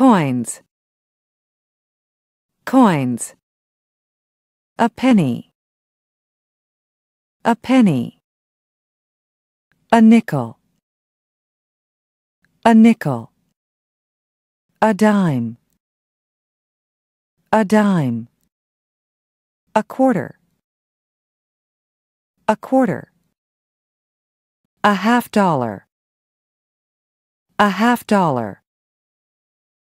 coins coins a penny a penny a nickel a nickel a dime a dime a quarter a quarter a half dollar a half dollar